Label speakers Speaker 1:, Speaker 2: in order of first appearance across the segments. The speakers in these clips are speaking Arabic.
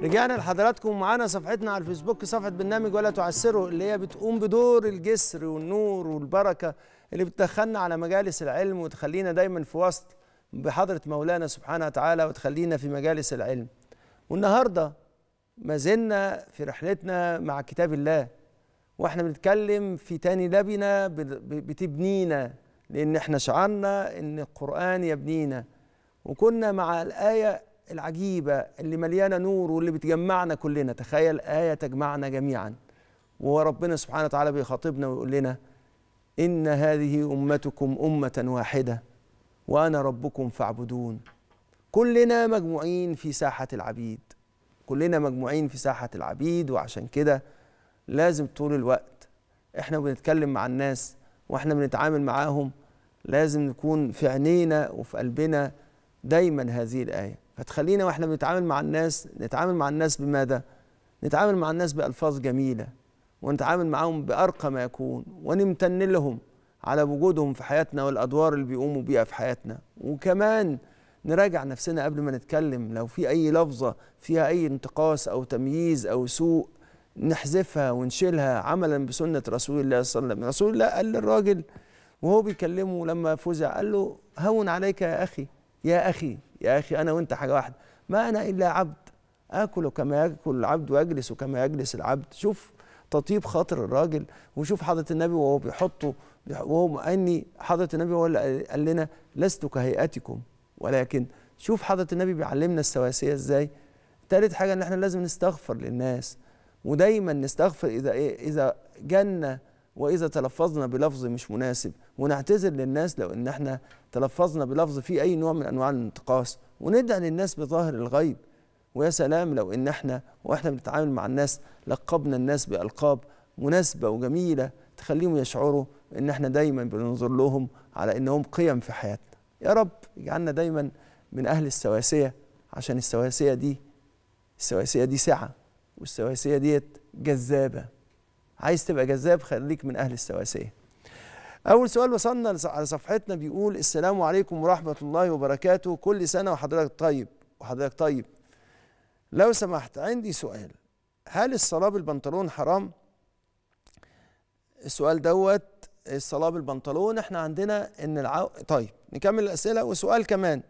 Speaker 1: رجعنا لحضراتكم معانا صفحتنا على الفيسبوك صفحة برنامج ولا تعسره اللي هي بتقوم بدور الجسر والنور والبركة اللي بتدخلنا على مجالس العلم وتخلينا دايما في وسط بحضرة مولانا سبحانه وتعالى وتخلينا في مجالس العلم والنهاردة ما زلنا في رحلتنا مع كتاب الله واحنا بنتكلم في تاني لبنة بتبنينا لأن احنا شعرنا أن القرآن يبنينا وكنا مع الآية العجيبة اللي مليانة نور واللي بتجمعنا كلنا تخيل آية تجمعنا جميعا وربنا سبحانه وتعالى بيخاطبنا ويقول لنا إن هذه أمتكم أمة واحدة وأنا ربكم فاعبدون كلنا مجموعين في ساحة العبيد كلنا مجموعين في ساحة العبيد وعشان كده لازم طول الوقت احنا بنتكلم مع الناس واحنا بنتعامل معاهم لازم نكون في عينينا وفي قلبنا دايما هذه الآية فتخلينا واحنا بنتعامل مع الناس نتعامل مع الناس بماذا؟ نتعامل مع الناس بألفاظ جميلة ونتعامل معهم بأرقى ما يكون ونمتن لهم على وجودهم في حياتنا والأدوار اللي بيقوموا بيها في حياتنا وكمان نراجع نفسنا قبل ما نتكلم لو في أي لفظة فيها أي انتقاص أو تمييز أو سوء نحذفها ونشيلها عملا بسنة رسول الله صلى الله عليه وسلم رسول الله قال للراجل وهو بيكلمه لما فزع قال له هون عليك يا أخي يا أخي يا أخي أنا وأنت حاجة واحدة ما أنا إلا عبد آكل كما يأكل العبد وأجلس كما يجلس العبد شوف تطيب خاطر الراجل وشوف حضرة النبي وهو بيحطه وهو أني حضرة النبي هو اللي قال لنا لست كهيئتكم ولكن شوف حضرة النبي بيعلمنا السواسية إزاي ثالث حاجة إن إحنا لازم نستغفر للناس ودايما نستغفر إذا إيه إذا جانا واذا تلفظنا بلفظ مش مناسب ونعتذر للناس لو ان احنا تلفظنا بلفظ فيه اي نوع من انواع الانتقاص وندعي للناس بظاهر الغيب ويا سلام لو ان احنا واحنا بنتعامل مع الناس لقبنا الناس بالقاب مناسبه وجميله تخليهم يشعروا ان احنا دايما بننظر لهم على انهم قيم في حياتنا يا رب اجعلنا دايما من اهل السواسيه عشان السواسيه دي السواسيه دي سعه والسواسيه ديت جذابه عايز تبقى جذاب خليك من أهل السواسية أول سؤال وصلنا على صفحتنا بيقول السلام عليكم ورحمة الله وبركاته كل سنة وحضرتك طيب وحضرتك طيب لو سمحت عندي سؤال هل الصلاة بالبنطلون حرام؟ السؤال دوت الصلاة بالبنطلون احنا عندنا ان العو... طيب نكمل الأسئلة وسؤال كمان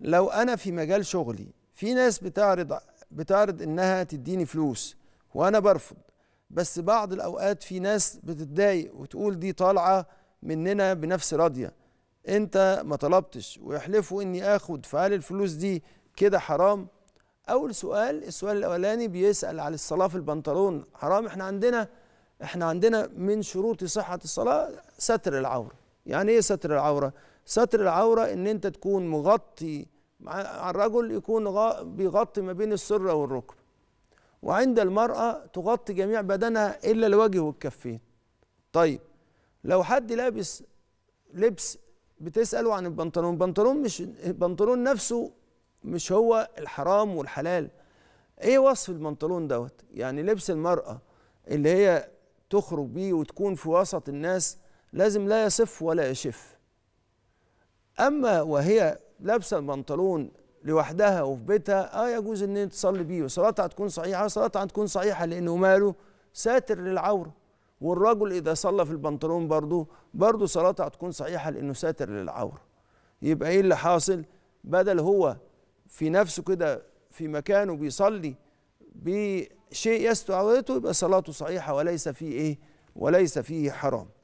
Speaker 1: لو أنا في مجال شغلي في ناس بتعرض بتعرض إنها تديني فلوس وأنا برفض بس بعض الأوقات في ناس بتتضايق وتقول دي طالعة مننا بنفس راضية أنت ما طلبتش ويحلفوا إني آخد فهل الفلوس دي كده حرام؟ أول سؤال السؤال الأولاني بيسأل على الصلاة في البنطلون حرام إحنا عندنا إحنا عندنا من شروط صحة الصلاة ستر العورة يعني إيه ستر العورة؟ ستر العورة إن أنت تكون مغطي مع الرجل يكون بيغطي ما بين السرة والركب وعند المرأة تغطي جميع بدنها إلا الوجه والكفين طيب لو حد لابس لبس بتسأله عن البنطلون البنطلون مش البنطلون نفسه مش هو الحرام والحلال ايه وصف البنطلون دوت يعني لبس المرأة اللي هي تخرج بيه وتكون في وسط الناس لازم لا يصف ولا يشف أما وهي لابسة البنطلون لوحدها وفي بيتها اه يجوز ان تصلي بيه وصلاتها هتكون صحيحه آه، صلاتها هتكون صحيحه لانه ماله ساتر للعوره والرجل اذا صلى في البنطلون برضه برضه صلاته هتكون صحيحه لانه ساتر للعوره يبقى ايه اللي حاصل بدل هو في نفسه كده في مكانه بيصلي بشيء يستر عورته يبقى صلاته صحيحه وليس فيه ايه وليس فيه حرام